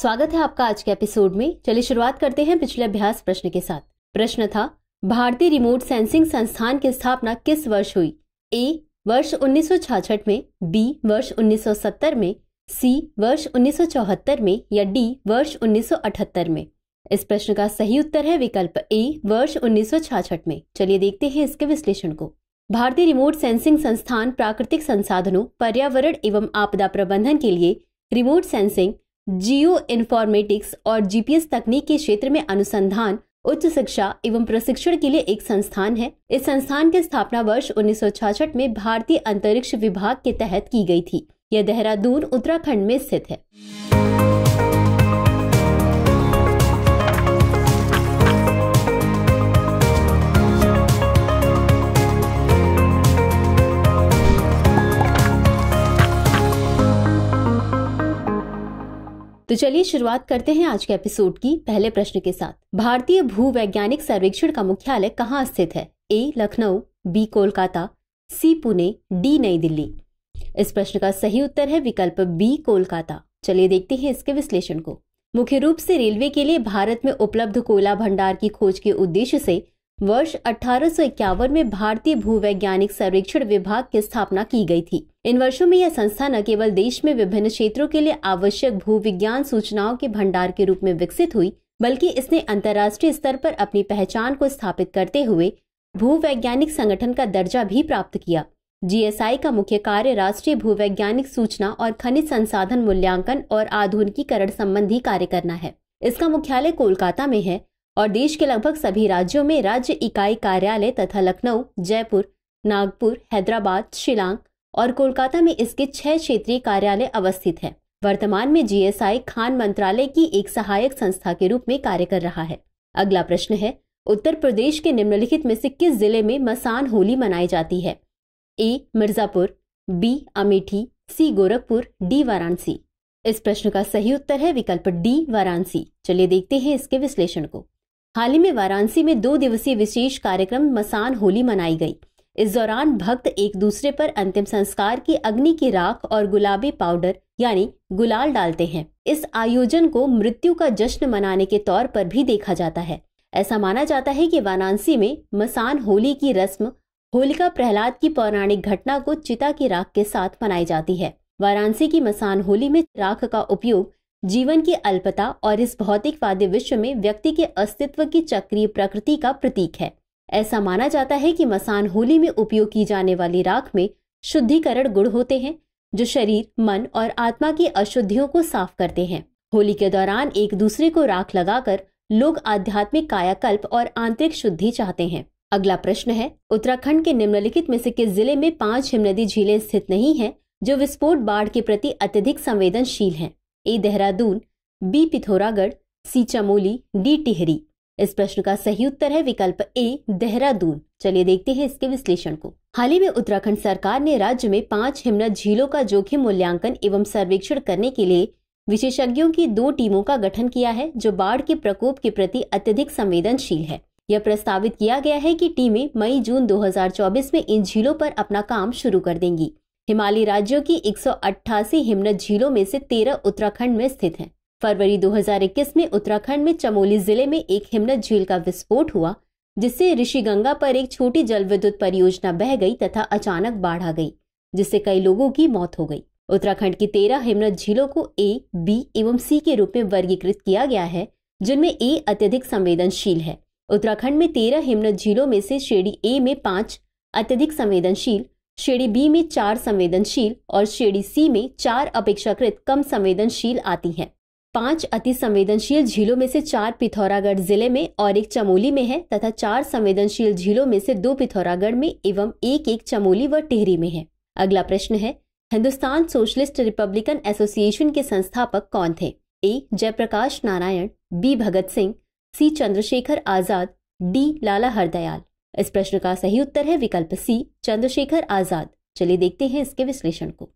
स्वागत है आपका आज के एपिसोड में चलिए शुरुआत करते हैं पिछले अभ्यास प्रश्न के साथ प्रश्न था भारतीय रिमोट सेंसिंग संस्थान की स्थापना किस वर्ष हुई ए वर्ष 1966 में बी वर्ष 1970 में सी वर्ष 1974 में या डी वर्ष 1978 में इस प्रश्न का सही उत्तर है विकल्प ए वर्ष उन्नीस में चलिए देखते हैं इसके विश्लेषण को भारतीय रिमोट सेंसिंग संस्थान प्राकृतिक संसाधनों पर्यावरण एवं आपदा प्रबंधन के लिए रिमोट सेंसिंग जियो इन्फॉर्मेटिक्स और जीपीएस तकनीक के क्षेत्र में अनुसंधान उच्च शिक्षा एवं प्रशिक्षण के लिए एक संस्थान है इस संस्थान की स्थापना वर्ष उन्नीस में भारतीय अंतरिक्ष विभाग के तहत की गई थी यह देहरादून उत्तराखंड में स्थित है तो चलिए शुरुआत करते हैं आज के एपिसोड की पहले प्रश्न के साथ भारतीय भू वैज्ञानिक सर्वेक्षण का मुख्यालय कहाँ स्थित है A Lucknow B Kolkata C Pune D New Delhi इस प्रश्न का सही उत्तर है विकल्प बी कोलकाता चलिए देखते हैं इसके विश्लेषण को मुख्य रूप से रेलवे के लिए भारत में उपलब्ध कोयला भंडार की खोज के उद्देश्य से वर्ष अठारह में भारतीय भूवैज्ञानिक सर्वेक्षण विभाग की स्थापना की गई थी इन वर्षों में यह संस्था न केवल देश में विभिन्न क्षेत्रों के लिए आवश्यक भू विज्ञान सूचनाओं के भंडार के रूप में विकसित हुई बल्कि इसने अंतर्राष्ट्रीय स्तर पर अपनी पहचान को स्थापित करते हुए भूवैज्ञानिक संगठन का दर्जा भी प्राप्त किया जीएसआई का मुख्य कार्य राष्ट्रीय भूवैज्ञानिक सूचना और खनिज संसाधन मूल्यांकन और आधुनिकीकरण संबंधी कार्य करना है इसका मुख्यालय कोलकाता में है और देश के लगभग सभी राज्यों में राज्य इकाई कार्यालय तथा लखनऊ जयपुर नागपुर हैदराबाद शिलांग और कोलकाता में इसके छह क्षेत्रीय कार्यालय अवस्थित हैं। वर्तमान में जीएसआई खान मंत्रालय की एक सहायक संस्था के रूप में कार्य कर रहा है अगला प्रश्न है उत्तर प्रदेश के निम्नलिखित में से किस जिले में मसान होली मनाई जाती है A Mirzapur B Amethi C Gorakhpur D Varanasi इस प्रश्न का सही उत्तर है विकल्प डी वाराणसी चलिए देखते हैं इसके विश्लेषण को हाल ही में वाराणसी में दो दिवसीय विशेष कार्यक्रम मसान होली मनाई गई इस दौरान भक्त एक दूसरे पर अंतिम संस्कार की अग्नि की राख और गुलाबी पाउडर यानी गुलाल डालते हैं इस आयोजन को मृत्यु का जश्न मनाने के तौर पर भी देखा जाता है ऐसा माना जाता है कि वाराणसी में मसान होली की रस्म होलिका प्रहलाद की पौराणिक घटना को चिता की राख के साथ मनाई जाती है वाराणसी की मसान होली में राख का उपयोग जीवन की अल्पता और इस भौतिकवादी विश्व में व्यक्ति के अस्तित्व की चक्रीय प्रकृति का प्रतीक है ऐसा माना जाता है कि मसान होली में उपयोग की जाने वाली राख में शुद्धिकरण गुण होते हैं जो शरीर मन और आत्मा की अशुद्धियों को साफ करते हैं होली के दौरान एक दूसरे को राख लगाकर लोग आध्यात्मिक कायाकल्प और आंतरिक शुद्धि चाहते हैं अगला प्रश्न है उत्तराखंड के निम्नलिखित में से किस जिले में पांच हिमनदी झीलें स्थित नहीं हैं जो विस्फोट बाढ़ के प्रति अत्यधिक संवेदनशील हैं A Dehradun B Pithoragarh C Chamoli D Tehri इस प्रश्न का सही उत्तर है विकल्प ए देहरादून चलिए देखते हैं इसके विश्लेषण को हाल ही में उत्तराखंड सरकार ने राज्य में पांच हिमनद झीलों का जोखिम मूल्यांकन एवं सर्वेक्षण करने के लिए विशेषज्ञों की दो टीमों का गठन किया है जो बाढ़ के प्रकोप के प्रति अत्यधिक संवेदनशील है यह प्रस्तावित किया गया है कि टीमें मई जून 2024 में इन झीलों पर अपना काम शुरू कर देंगी हिमालयी राज्यों की एक हिमनद झीलों में से 13 उत्तराखंड में स्थित हैं फरवरी 2021 में उत्तराखंड में चमोली जिले में एक हिमनद झील का विस्फोट हुआ जिससे ऋषि गंगा पर एक छोटी जल विद्युत परियोजना बह गई तथा अचानक बाढ़ आ गई जिससे कई लोगों की मौत हो गई उत्तराखंड की तेरह हिमनद झीलों को ए बी एवं सी के रूप में वर्गीकृत किया गया है जिनमें ए अत्यधिक संवेदनशील है उत्तराखंड में तेरह हिमनद झीलों में से श्रेणी ए में पांच अत्यधिक संवेदनशील श्रेणी बी में चार संवेदनशील और श्रेणी सी में चार अपेक्षाकृत कम संवेदनशील आती हैं पांच अति संवेदनशील झीलों में से चार पिथौरागढ़ जिले में और एक चमोली में है तथा चार संवेदनशील झीलों में से दो पिथौरागढ़ में एवं एक एक चमोली व टिहरी में है अगला प्रश्न है हिंदुस्तान सोशलिस्ट रिपब्लिकन एसोसिएशन के संस्थापक कौन थे A Jayaprakash Narayan B Bhagat Singh C Chandrashekhar Azad D Lala Hardayal इस प्रश्न का सही उत्तर है विकल्प सी चंद्रशेखर आजाद चलिए देखते हैं इसके विश्लेषण को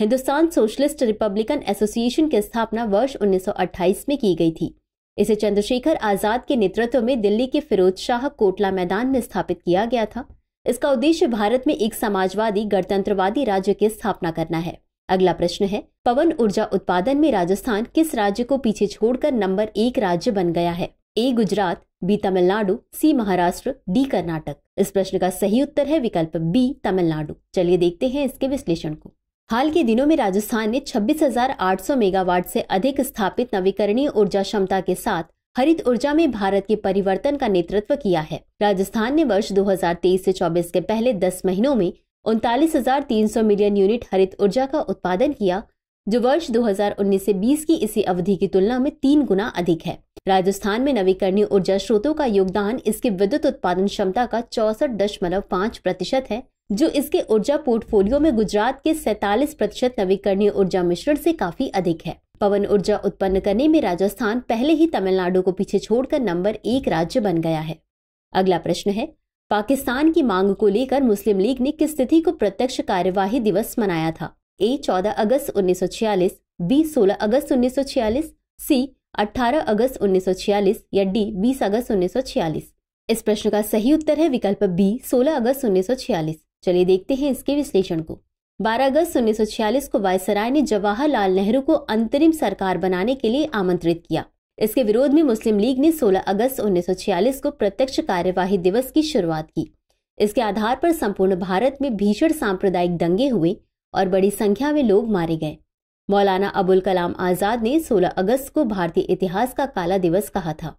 हिंदुस्तान सोशलिस्ट रिपब्लिकन एसोसिएशन की स्थापना वर्ष 1928 में की गई थी इसे चंद्रशेखर आजाद के नेतृत्व में दिल्ली के फिरोज शाह कोटला मैदान में स्थापित किया गया था इसका उद्देश्य भारत में एक समाजवादी गणतंत्रवादी राज्य की स्थापना करना है अगला प्रश्न है पवन ऊर्जा उत्पादन में राजस्थान किस राज्य को पीछे छोड़कर नंबर एक राज्य बन गया है A Gujarat B Tamil Nadu C Maharashtra D Karnataka इस प्रश्न का सही उत्तर है विकल्प बी तमिलनाडु चलिए देखते हैं इसके विश्लेषण को हाल के दिनों में राजस्थान ने 26,800 मेगावाट से अधिक स्थापित नवीकरणीय ऊर्जा क्षमता के साथ हरित ऊर्जा में भारत के परिवर्तन का नेतृत्व किया है राजस्थान ने वर्ष 2023 से 24 के पहले 10 महीनों में उनतालीस मिलियन यूनिट हरित ऊर्जा का उत्पादन किया जो वर्ष 2019 से 20 की इसी अवधि की तुलना में तीन गुना अधिक है राजस्थान में नवीकरणीय ऊर्जा स्रोतों का योगदान इसके विद्युत उत्पादन क्षमता का चौसठ दशमलव पाँच प्रतिशत है जो इसके ऊर्जा पोर्टफोलियो में गुजरात के सैतालीस प्रतिशत नवीकरणीय ऊर्जा मिश्रण से काफी अधिक है पवन ऊर्जा उत्पन्न करने में राजस्थान पहले ही तमिलनाडु को पीछे छोड़कर नंबर एक राज्य बन गया है अगला प्रश्न है पाकिस्तान की मांग को लेकर मुस्लिम लीग ने किस तिथि को प्रत्यक्ष कार्यवाही दिवस मनाया था ए चौदह अगस्त उन्नीस सौ छियालीस बी सोलह अगस्त उन्नीस सौ छियालीस सी 18 अगस्त 1946 या डी 20 अगस्त 1946 इस प्रश्न का सही उत्तर है विकल्प बी 16 अगस्त 1946 चलिए देखते हैं इसके विश्लेषण को 12 अगस्त 1946 को वायसराय ने जवाहरलाल नेहरू को अंतरिम सरकार बनाने के लिए आमंत्रित किया इसके विरोध में मुस्लिम लीग ने 16 अगस्त 1946 को प्रत्यक्ष कार्यवाही दिवस की शुरुआत की इसके आधार पर संपूर्ण भारत में भीषण सांप्रदायिक दंगे हुए और बड़ी संख्या में लोग मारे गए मौलाना अबुल कलाम आज़ाद ने 16 अगस्त को भारतीय इतिहास का काला दिवस कहा था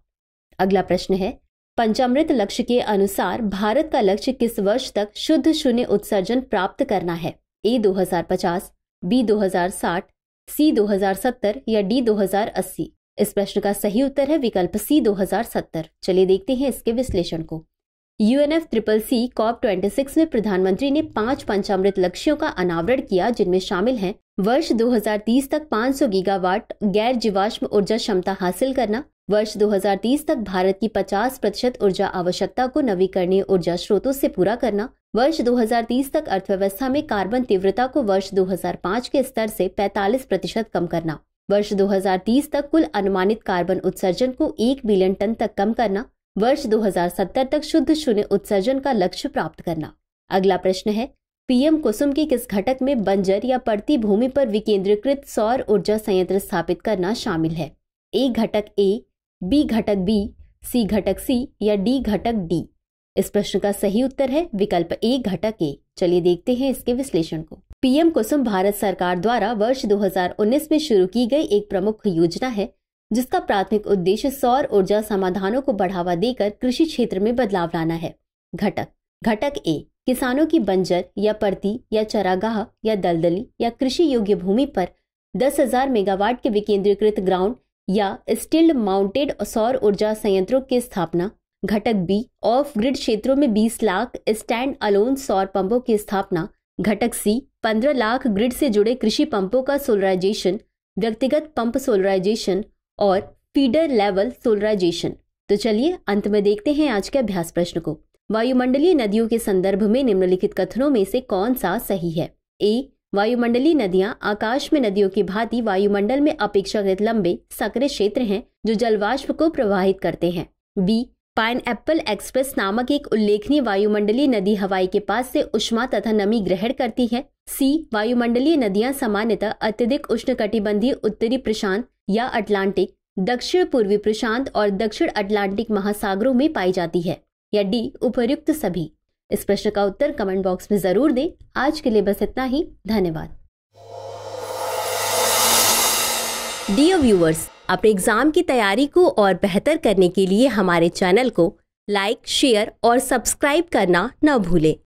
अगला प्रश्न है पंचामृत लक्ष्य के अनुसार भारत का लक्ष्य किस वर्ष तक शुद्ध शून्य उत्सर्जन प्राप्त करना है ए 2050, बी 2060, सी 2070 या डी 2080? इस प्रश्न का सही उत्तर है विकल्प सी 2070। चलिए देखते हैं इसके विश्लेषण को U N F triple C COP twenty में प्रधानमंत्री ने पांच पंचामृत लक्ष्यों का अनावरण किया जिनमें शामिल हैं वर्ष 2030 तक 500 गीगावाट गैर जीवाश्म ऊर्जा क्षमता हासिल करना वर्ष 2030 तक भारत की 50 प्रतिशत ऊर्जा आवश्यकता को नवीकरणीय ऊर्जा स्रोतों से पूरा करना वर्ष 2030 तक अर्थव्यवस्था में कार्बन तीव्रता को वर्ष 2005 के स्तर से 45 प्रतिशत कम करना वर्ष 2030 तक कुल अनुमानित कार्बन उत्सर्जन को एक बिलियन टन तक कम करना वर्ष 2070 तक शुद्ध शून्य उत्सर्जन का लक्ष्य प्राप्त करना अगला प्रश्न है पीएम कुसुम के किस घटक में बंजर या पड़ती भूमि पर विकेंद्रीकृत सौर ऊर्जा संयंत्र स्थापित करना शामिल है ए घटक ए बी घटक बी सी घटक सी या डी घटक डी इस प्रश्न का सही उत्तर है विकल्प ए घटक ए चलिए देखते हैं इसके विश्लेषण को पीएम कुसुम भारत सरकार द्वारा वर्ष 2019 में शुरू की गई एक प्रमुख योजना है जिसका प्राथमिक उद्देश्य सौर ऊर्जा समाधानों को बढ़ावा देकर कृषि क्षेत्र में बदलाव लाना है घटक घटक ए किसानों की बंजर या परती या चरागाह या दलदली या कृषि योग्य भूमि पर दस हजार मेगावाट के विकेंद्रीकृत ग्राउंड या स्टिल्ड माउंटेड सौर ऊर्जा संयंत्रों की स्थापना घटक बी ऑफ ग्रिड क्षेत्रों में 20 लाख स्टैंड अलोन सौर पंपों की स्थापना घटक सी 15 लाख ग्रिड से जुड़े कृषि पंपों का सोलराइजेशन व्यक्तिगत पंप सोलराइजेशन और फीडर लेवल सोलराइजेशन तो चलिए अंत में देखते हैं आज के अभ्यास प्रश्न को वायुमंडलीय नदियों के संदर्भ में निम्नलिखित कथनों में से कौन सा सही है ए वायुमंडलीय नदियां आकाश में नदियों की भांति वायुमंडल में अपेक्षाकृत लंबे सक्रिय क्षेत्र हैं जो जलवाष्प को प्रवाहित करते हैं बी पाइन एप्पल एक्सप्रेस नामक एक उल्लेखनीय वायुमंडलीय नदी हवाई के पास से उष्मा तथा नमी ग्रहण करती है सी वायुमंडलीय नदियां सामान्यतः अत्यधिक उष्णकटिबंधीय उत्तरी प्रशांत या अटलांटिक दक्षिण पूर्वी प्रशांत और दक्षिण अटलांटिक महासागरों में पाई जाती है या डी उपयुक्त सभी इस प्रश्न का उत्तर कमेंट बॉक्स में जरूर दें आज के लिए बस इतना ही धन्यवाद डियर व्यूअर्स अपने एग्जाम की तैयारी को और बेहतर करने के लिए हमारे चैनल को लाइक शेयर और सब्सक्राइब करना न भूलें